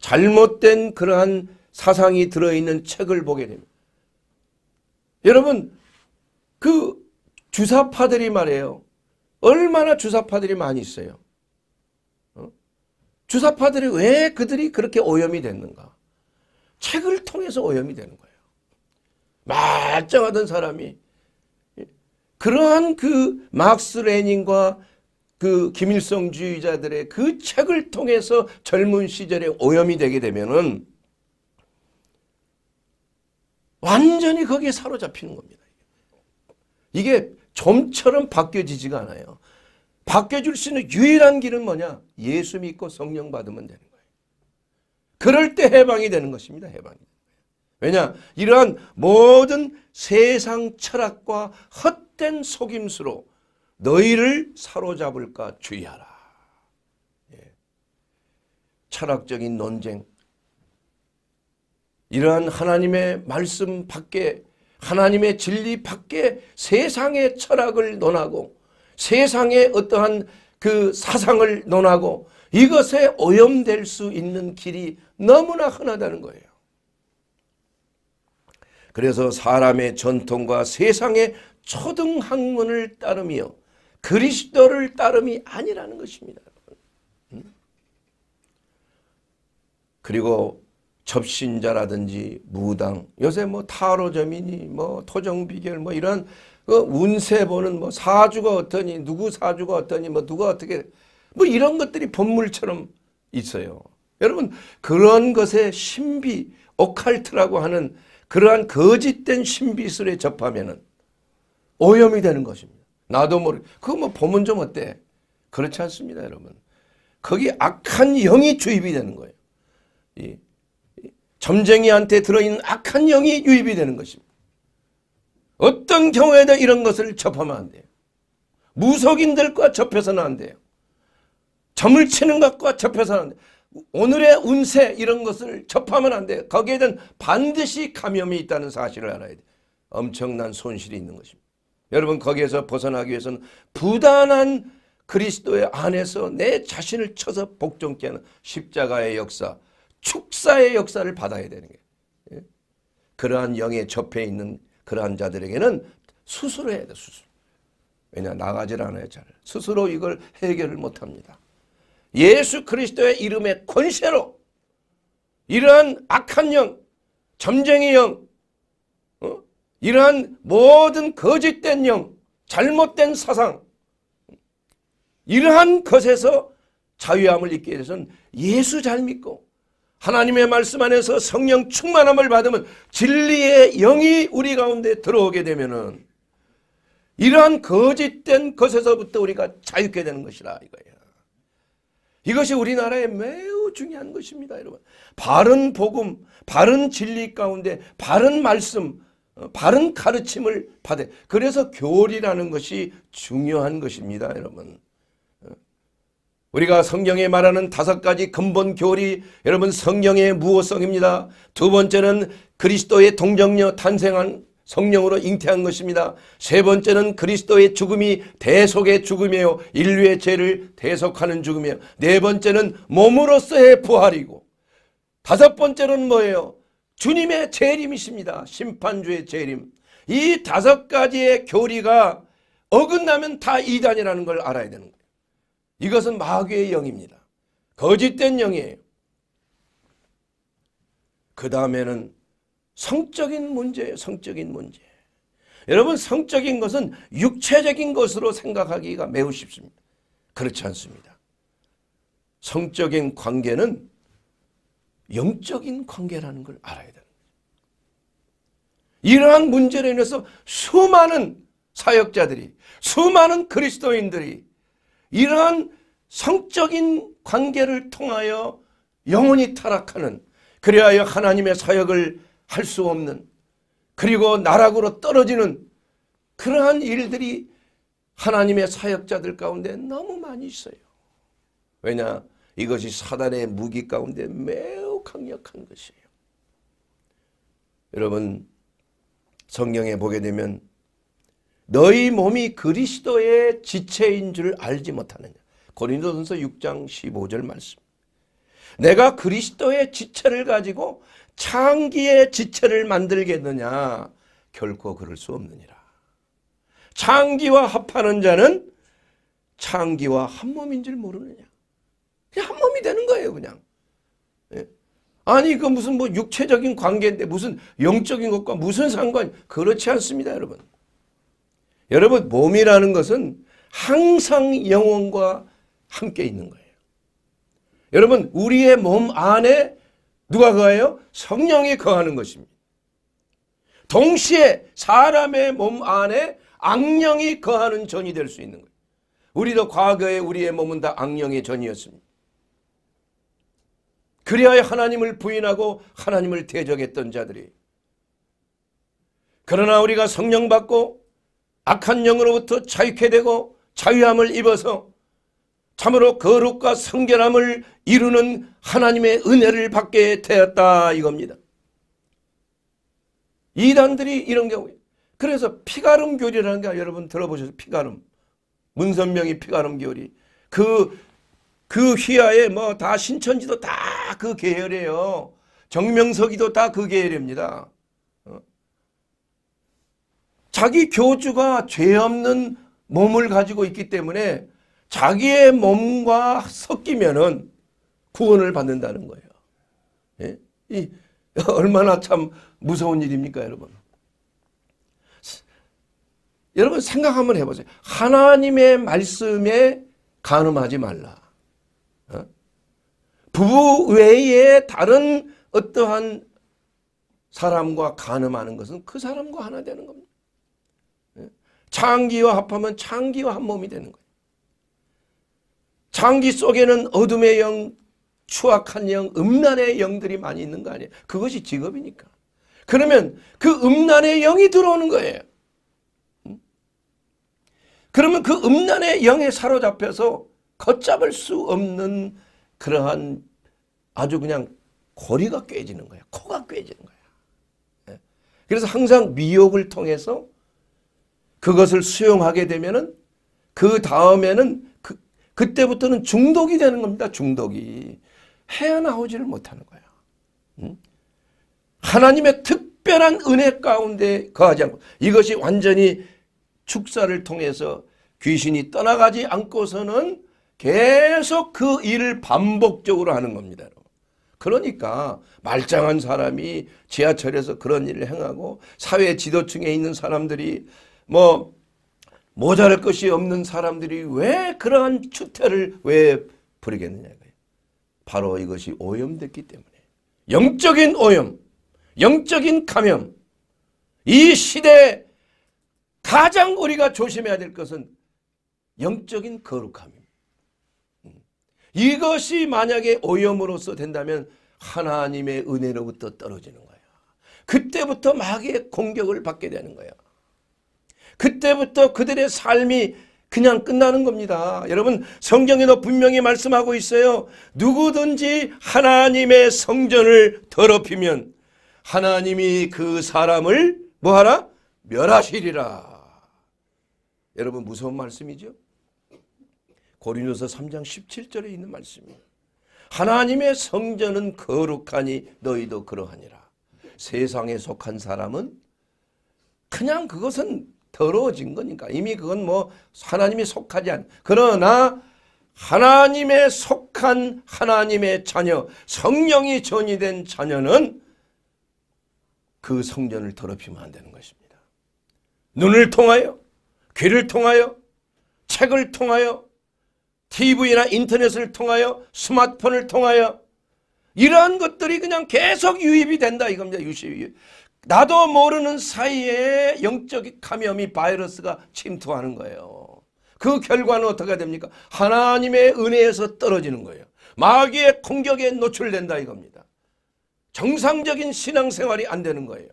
잘못된 그러한 사상이 들어있는 책을 보게 됩니다. 여러분 그 주사파들이 말이요 얼마나 주사파들이 많이 있어요. 어? 주사파들이 왜 그들이 그렇게 오염이 됐는가. 책을 통해서 오염이 되는 거예요. 말짱하던 사람이 그러한 그 막스 레닌과 그 김일성주의자들의 그 책을 통해서 젊은 시절에 오염이 되게 되면은 완전히 거기에 사로잡히는 겁니다. 이게 좀처럼 바뀌어지지가 않아요. 바뀌어줄 수 있는 유일한 길은 뭐냐? 예수 믿고 성령 받으면 되는 거예요. 그럴 때 해방이 되는 것입니다. 해방이. 왜냐? 이러한 모든 세상 철학과 헛 헛된 속임수로 너희를 사로잡을까 주의하라. 예. 철학적인 논쟁 이러한 하나님의 말씀 밖에 하나님의 진리 밖에 세상의 철학을 논하고 세상의 어떠한 그 사상을 논하고 이것에 오염될 수 있는 길이 너무나 흔하다는 거예요. 그래서 사람의 전통과 세상의 초등학문을 따르며 그리스도를 따름이 아니라는 것입니다. 그리고 접신자라든지 무당 요새 뭐 타로점이니 뭐 토정비결 뭐 이런 그 운세 보는 뭐 사주가 어떠니 누구 사주가 어떠니 뭐 누가 어떻게 뭐 이런 것들이 본물처럼 있어요. 여러분 그런 것의 신비 오칼트라고 하는 그러한 거짓된 신비술에 접하면은 오염이 되는 것입니다. 나도 모르게. 그거 뭐 보면 좀 어때? 그렇지 않습니다, 여러분. 거기 악한 영이 주입이 되는 거예요. 이, 점쟁이한테 들어있는 악한 영이 유입이 되는 것입니다. 어떤 경우에도 이런 것을 접하면 안 돼요. 무속인들과 접해서는 안 돼요. 점을 치는 것과 접해서는 안 돼요. 오늘의 운세 이런 것을 접하면 안 돼요. 거기에 대한 반드시 감염이 있다는 사실을 알아야 돼요. 엄청난 손실이 있는 것입니다. 여러분 거기에서 벗어나기 위해서는 부단한 그리스도의 안에서 내 자신을 쳐서 복종케 하는 십자가의 역사, 축사의 역사를 받아야 되는 거예요. 예? 그러한 영에 접해 있는 그러한 자들에게는 수술을 해야 돼, 수술. 왜냐, 나가질 않아요, 잘. 스스로 이걸 해결을 못 합니다. 예수 그리스도의 이름의 권세로 이러한 악한 영, 점쟁이 영, 이러한 모든 거짓된 영, 잘못된 사상, 이러한 것에서 자유함을 잊게 위해서는 예수 잘 믿고 하나님의 말씀 안에서 성령 충만함을 받으면 진리의 영이 우리 가운데 들어오게 되면은 이러한 거짓된 것에서부터 우리가 자유케 되는 것이라 이거예요. 이것이 우리나라에 매우 중요한 것입니다, 여러분. 바른 복음, 바른 진리 가운데 바른 말씀, 어, 바른 가르침을 받아 그래서 교리라는 것이 중요한 것입니다. 여러분. 어, 우리가 성경에 말하는 다섯 가지 근본 교리 여러분 성경의 무호성입니다. 두 번째는 그리스도의 동정녀 탄생한 성령으로 잉태한 것입니다. 세 번째는 그리스도의 죽음이 대속의 죽음이에요. 인류의 죄를 대속하는 죽음이에요. 네 번째는 몸으로서의 부활이고 다섯 번째는 뭐예요? 주님의 재림이십니다. 심판주의 재림. 이 다섯 가지의 교리가 어긋나면 다 이단이라는 걸 알아야 되는 거예요. 이것은 마귀의 영입니다. 거짓된 영이에요. 그 다음에는 성적인 문제예요. 성적인 문제. 여러분 성적인 것은 육체적인 것으로 생각하기가 매우 쉽습니다. 그렇지 않습니다. 성적인 관계는 영적인 관계라는 걸 알아야 됩니다. 이러한 문제로 인해서 수많은 사역자들이 수많은 그리스도인들이 이러한 성적인 관계를 통하여 영혼이 타락하는 그리하여 하나님의 사역을 할 수 없는 그리고 나락으로 떨어지는 그러한 일들이 하나님의 사역자들 가운데 너무 많이 있어요. 왜냐 이것이 사단의 무기 가운데 매우 강력한 것이에요. 여러분 성경에 보게 되면 너희 몸이 그리스도의 지체인 줄 알지 못하느냐. 고린도전서 6장 15절 말씀. 내가 그리스도의 지체를 가지고 창기의 지체를 만들겠느냐. 결코 그럴 수 없느니라. 창기와 합하는 자는 창기와 한 몸인 줄 모르느냐. 그냥 한 몸이 되는 거예요 그냥. 예? 아니 그 무슨 뭐 육체적인 관계인데 무슨 영적인 것과 무슨 상관 그렇지 않습니다 여러분. 여러분 몸이라는 것은 항상 영혼과 함께 있는 거예요. 여러분 우리의 몸 안에 누가 거해요? 성령이 거하는 것입니다. 동시에 사람의 몸 안에 악령이 거하는 전이 될 수 있는 거예요. 우리도 과거에 우리의 몸은 다 악령의 전이었습니다. 그리하여 하나님을 부인하고 하나님을 대적했던 자들이 그러나 우리가 성령 받고 악한 영으로부터 자유케 되고 자유함을 입어서 참으로 거룩과 성결함을 이루는 하나님의 은혜를 받게 되었다 이겁니다. 이단들이 이런 경우에 그래서 피가름 교리라는 게 여러분 들어보셨죠? 피가름. 문선명이 피가름 교리. 그그 휘하에 뭐 다 신천지도 다 그 계열이에요. 정명석이도 다 그 계열입니다. 어? 자기 교주가 죄 없는 몸을 가지고 있기 때문에 자기의 몸과 섞이면은 구원을 받는다는 거예요. 예? 이 얼마나 참 무서운 일입니까, 여러분? 여러분 생각 한번 해보세요. 하나님의 말씀에 가늠하지 말라. 어? 부부 외에 다른 어떠한 사람과 가늠하는 것은 그 사람과 하나 되는 겁니다. 예? 창기와 합하면 창기와 한 몸이 되는 거예요. 창기 속에는 어둠의 영, 추악한 영, 음란의 영들이 많이 있는 거 아니에요. 그것이 직업이니까. 그러면 그 음란의 영이 들어오는 거예요. 음? 그러면 그 음란의 영에 사로잡혀서 걷잡을 수 없는 그러한 아주 그냥 고리가 깨지는 거야. 코가 꿰지는 거야. 예. 그래서 항상 미혹을 통해서 그것을 수용하게 되면은 그 다음에는 그, 그때부터는 중독이 되는 겁니다. 중독이. 헤어나오지를 못하는 거야. 응? 하나님의 특별한 은혜 가운데 거하지 않고 이것이 완전히 축사를 통해서 귀신이 떠나가지 않고서는 계속 그 일을 반복적으로 하는 겁니다. 여러분. 그러니까 말짱한 사람이 지하철에서 그런 일을 행하고 사회 지도층에 있는 사람들이 뭐 모자랄 것이 없는 사람들이 왜 그러한 추태를 왜 부리겠느냐. 바로 이것이 오염됐기 때문에 영적인 오염, 영적인 감염 이 시대에 가장 우리가 조심해야 될 것은 영적인 거룩함입니다. 이것이 만약에 오염으로서 된다면 하나님의 은혜로부터 떨어지는 거예요. 그때부터 마귀의 공격을 받게 되는 거예요. 그때부터 그들의 삶이 그냥 끝나는 겁니다. 여러분 성경에도 분명히 말씀하고 있어요. 누구든지 하나님의 성전을 더럽히면 하나님이 그 사람을 뭐하라? 멸하시리라. 여러분 무서운 말씀이죠? 고린도서 3장 17절에 있는 말씀이에요. 하나님의 성전은 거룩하니 너희도 그러하니라. 세상에 속한 사람은 그냥 그것은 더러워진 거니까 이미 그건 뭐 하나님이 속하지 않. 그러나 하나님의 속한 하나님의 자녀 성령이 전이된 자녀는 그 성전을 더럽히면 안 되는 것입니다. 눈을 통하여 귀를 통하여 책을 통하여 TV나 인터넷을 통하여 스마트폰을 통하여 이러한 것들이 그냥 계속 유입이 된다 이겁니다. 유시 나도 모르는 사이에 영적 감염이 바이러스가 침투하는 거예요. 그 결과는 어떻게 됩니까? 하나님의 은혜에서 떨어지는 거예요. 마귀의 공격에 노출된다 이겁니다. 정상적인 신앙생활이 안 되는 거예요.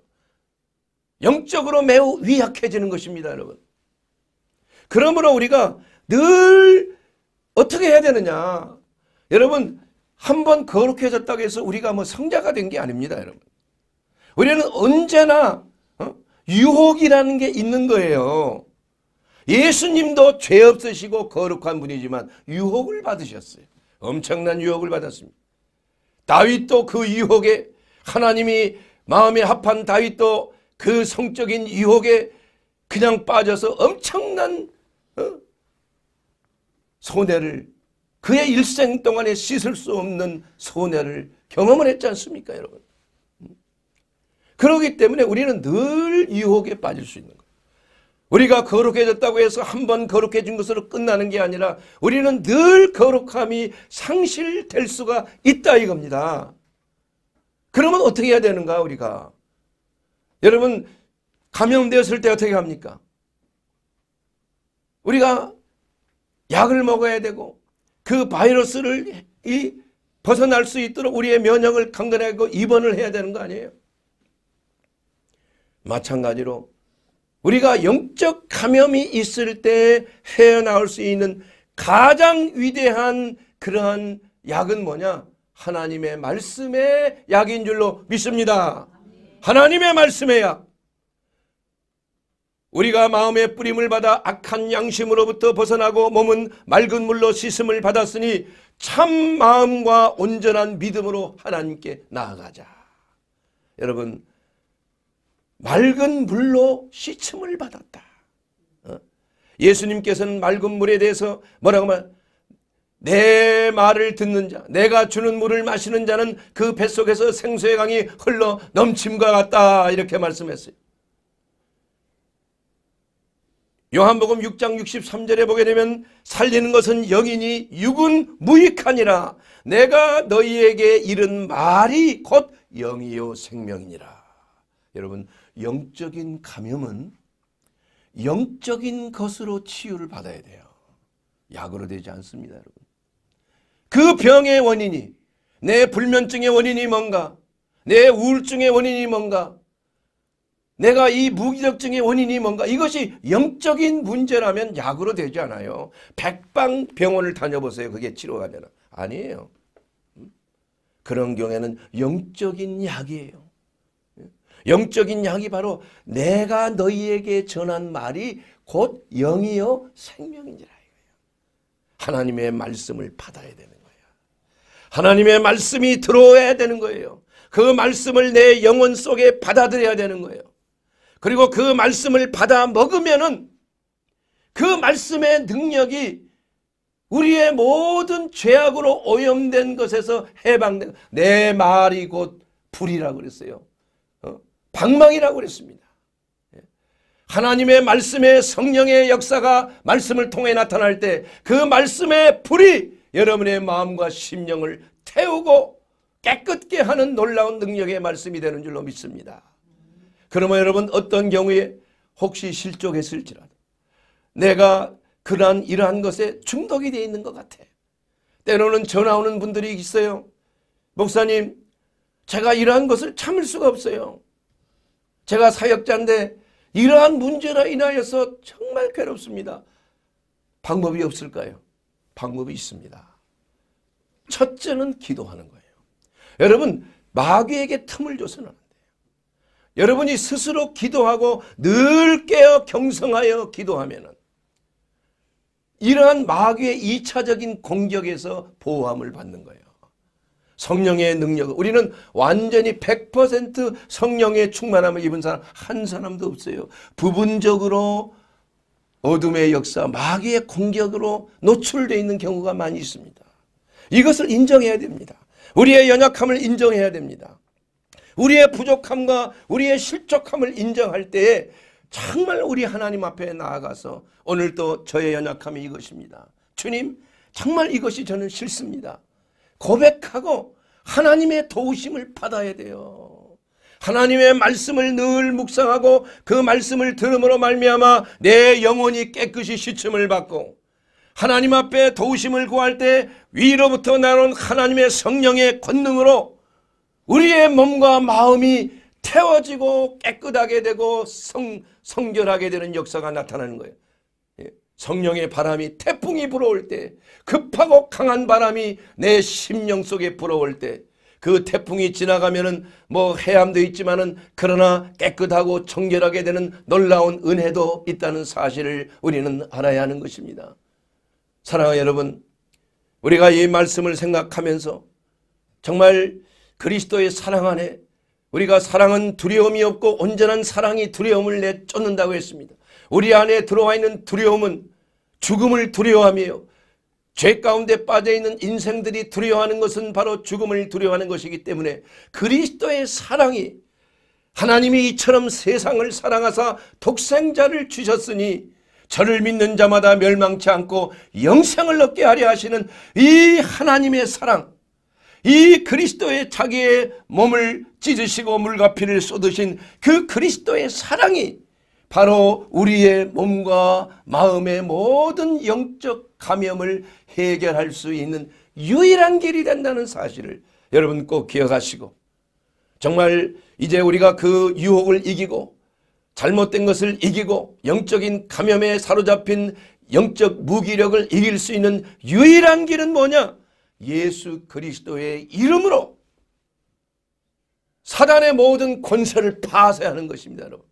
영적으로 매우 위약해지는 것입니다, 여러분. 그러므로 우리가 늘 어떻게 해야 되느냐. 여러분 한 번 거룩해졌다고 해서 우리가 뭐 성자가 된 게 아닙니다. 여러분. 우리는 언제나 어? 유혹이라는 게 있는 거예요. 예수님도 죄 없으시고 거룩한 분이지만 유혹을 받으셨어요. 엄청난 유혹을 받았습니다. 다윗도 그 유혹에 하나님이 마음에 합한 다윗도 그 성적인 유혹에 그냥 빠져서 엄청난 어? 손해를 그의 일생 동안에 씻을 수 없는 손해를 경험을 했지 않습니까 여러분. 그러기 때문에 우리는 늘 유혹에 빠질 수 있는 거예요. 우리가 거룩해졌다고 해서 한 번 거룩해진 것으로 끝나는 게 아니라 우리는 늘 거룩함이 상실될 수가 있다 이겁니다. 그러면 어떻게 해야 되는가 우리가. 여러분 감염되었을 때 어떻게 합니까? 우리가 약을 먹어야 되고 그 바이러스를 이 벗어날 수 있도록 우리의 면역을 강건하고 입원을 해야 되는 거 아니에요? 마찬가지로 우리가 영적 감염이 있을 때 헤어나올 수 있는 가장 위대한 그러한 약은 뭐냐? 하나님의 말씀의 약인 줄로 믿습니다. 하나님의 말씀의 약. 우리가 마음의 뿌림을 받아 악한 양심으로부터 벗어나고 몸은 맑은 물로 씻음을 받았으니 참 마음과 온전한 믿음으로 하나님께 나아가자. 여러분 맑은 물로 씻음을 받았다. 어? 예수님께서는 맑은 물에 대해서 뭐라고 말? 내 말을 듣는 자, 내가 주는 물을 마시는 자는 그 뱃속에서 생수의 강이 흘러 넘침과 같다 이렇게 말씀했어요. 요한복음 6장 63절에 보게 되면 살리는 것은 영이니 육은 무익하니라 내가 너희에게 이른 말이 곧 영이요 생명이니라 여러분 영적인 감염은 영적인 것으로 치유를 받아야 돼요 약으로 되지 않습니다 여러분 그 병의 원인이 내 불면증의 원인이 뭔가 내 우울증의 원인이 뭔가 내가 이 무기력증의 원인이 뭔가 이것이 영적인 문제라면 약으로 되지 않아요. 백방병원을 다녀보세요. 그게 치료가 되나. 아니에요. 음? 그런 경우에는 영적인 약이에요. 예? 영적인 약이 바로 내가 너희에게 전한 말이 곧 영이요 생명인지라 이거예요. 하나님의 말씀을 받아야 되는 거예요. 하나님의 말씀이 들어와야 되는 거예요. 그 말씀을 내 영혼 속에 받아들여야 되는 거예요. 그리고 그 말씀을 받아 먹으면은 그 말씀의 능력이 우리의 모든 죄악으로 오염된 것에서 해방된 내 말이 곧 불이라고 그랬어요. 어? 방망이라고 그랬습니다. 예. 하나님의 말씀의 성령의 역사가 말씀을 통해 나타날 때 그 말씀의 불이 여러분의 마음과 심령을 태우고 깨끗게 하는 놀라운 능력의 말씀이 되는 줄로 믿습니다. 그러면 여러분 어떤 경우에 혹시 실족했을지라도 내가 그러한 이러한 것에 중독이 되어 있는 것 같아. 때로는 전화 오는 분들이 있어요. 목사님 제가 이러한 것을 참을 수가 없어요. 제가 사역자인데 이러한 문제로 인하여서 정말 괴롭습니다. 방법이 없을까요? 방법이 있습니다. 첫째는 기도하는 거예요. 여러분 마귀에게 틈을 줘서는 여러분이 스스로 기도하고 늘 깨어 경성하여 기도하면 이러한 마귀의 2차적인 공격에서 보호함을 받는 거예요. 성령의 능력 우리는 완전히 100% 성령의 충만함을 입은 사람 한 사람도 없어요. 부분적으로 어둠의 역사 마귀의 공격으로 노출되어 있는 경우가 많이 있습니다. 이것을 인정해야 됩니다. 우리의 연약함을 인정해야 됩니다. 우리의 부족함과 우리의 실족함을 인정할 때에 정말 우리 하나님 앞에 나아가서 오늘도 저의 연약함이 이것입니다. 주님 정말 이것이 저는 싫습니다. 고백하고 하나님의 도우심을 받아야 돼요. 하나님의 말씀을 늘 묵상하고 그 말씀을 들음으로 말미암아 내 영혼이 깨끗이 시침을 받고 하나님 앞에 도우심을 구할 때 위로부터 나온 하나님의 성령의 권능으로 우리의 몸과 마음이 태워지고 깨끗하게 되고 성, 성결하게 되는 역사가 나타나는 거예요. 예. 성령의 바람이 태풍이 불어올 때 급하고 강한 바람이 내 심령 속에 불어올 때 그 태풍이 지나가면은 뭐 해암도 있지만은 그러나 깨끗하고 청결하게 되는 놀라운 은혜도 있다는 사실을 우리는 알아야 하는 것입니다. 사랑하는 여러분 우리가 이 말씀을 생각하면서 정말 그리스도의 사랑 안에 우리가 사랑은 두려움이 없고 온전한 사랑이 두려움을 내쫓는다고 했습니다. 우리 안에 들어와 있는 두려움은 죽음을 두려워하며 죄 가운데 빠져있는 인생들이 두려워하는 것은 바로 죽음을 두려워하는 것이기 때문에 그리스도의 사랑이 하나님이 이처럼 세상을 사랑하사 독생자를 주셨으니 저를 믿는 자마다 멸망치 않고 영생을 얻게 하려 하시는 이 하나님의 사랑 이 그리스도의 자기의 몸을 찢으시고 물과 피를 쏟으신 그 그리스도의 사랑이 바로 우리의 몸과 마음의 모든 영적 감염을 해결할 수 있는 유일한 길이 된다는 사실을 여러분 꼭 기억하시고 정말 이제 우리가 그 유혹을 이기고 잘못된 것을 이기고 영적인 감염에 사로잡힌 영적 무기력을 이길 수 있는 유일한 길은 뭐냐? 예수 그리스도의 이름으로 사단의 모든 권세를 파쇄하는 것입니다. 여러분.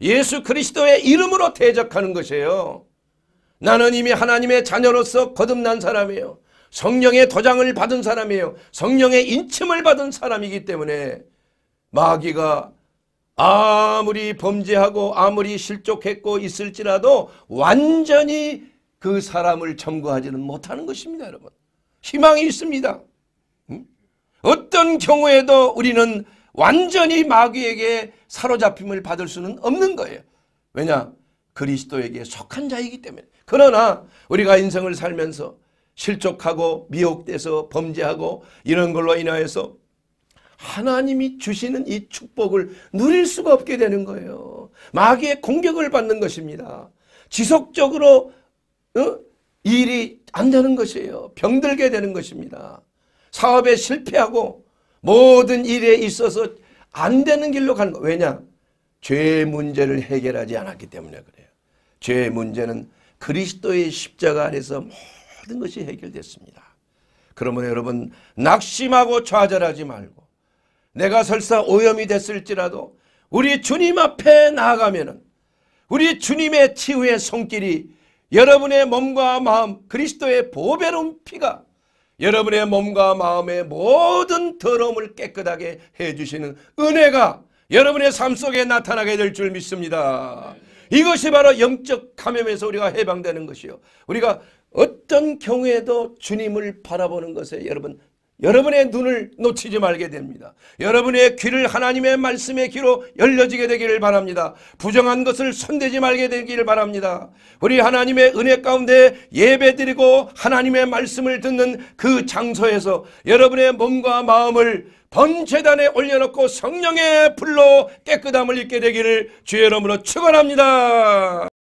예수 그리스도의 이름으로 대적하는 것이에요. 나는 이미 하나님의 자녀로서 거듭난 사람이에요. 성령의 도장을 받은 사람이에요. 성령의 인침을 받은 사람이기 때문에 마귀가 아무리 범죄하고 아무리 실족했고 있을지라도 완전히 그 사람을 점거하지는 못하는 것입니다. 여러분. 희망이 있습니다. 어떤 경우에도 우리는 완전히 마귀에게 사로잡힘을 받을 수는 없는 거예요. 왜냐? 그리스도에게 속한 자이기 때문에. 그러나 우리가 인생을 살면서 실족하고 미혹돼서 범죄하고 이런 걸로 인하여서 하나님이 주시는 이 축복을 누릴 수가 없게 되는 거예요. 마귀의 공격을 받는 것입니다. 지속적으로 어? 일이 안 되는 것이에요. 병들게 되는 것입니다. 사업에 실패하고 모든 일에 있어서 안 되는 길로 가는 거 왜냐? 죄의 문제를 해결하지 않았기 때문에 그래요. 죄의 문제는 그리스도의 십자가 안에서 모든 것이 해결됐습니다. 그러므로 여러분 낙심하고 좌절하지 말고 내가 설사 오염이 됐을지라도 우리 주님 앞에 나아가면 우리 주님의 치유의 손길이 여러분의 몸과 마음 그리스도의 보배로운 피가 여러분의 몸과 마음의 모든 더러움을 깨끗하게 해주시는 은혜가 여러분의 삶 속에 나타나게 될 줄 믿습니다. 이것이 바로 영적 감염에서 우리가 해방되는 것이요. 우리가 어떤 경우에도 주님을 바라보는 것에 여러분 여러분의 눈을 놓치지 말게 됩니다. 여러분의 귀를 하나님의 말씀의 귀로 열려지게 되기를 바랍니다. 부정한 것을 손대지 말게 되기를 바랍니다. 우리 하나님의 은혜 가운데 예배드리고 하나님의 말씀을 듣는 그 장소에서 여러분의 몸과 마음을 번제단에 올려놓고 성령의 불로 깨끗함을 입게 되기를 주의 이름으로 축원합니다.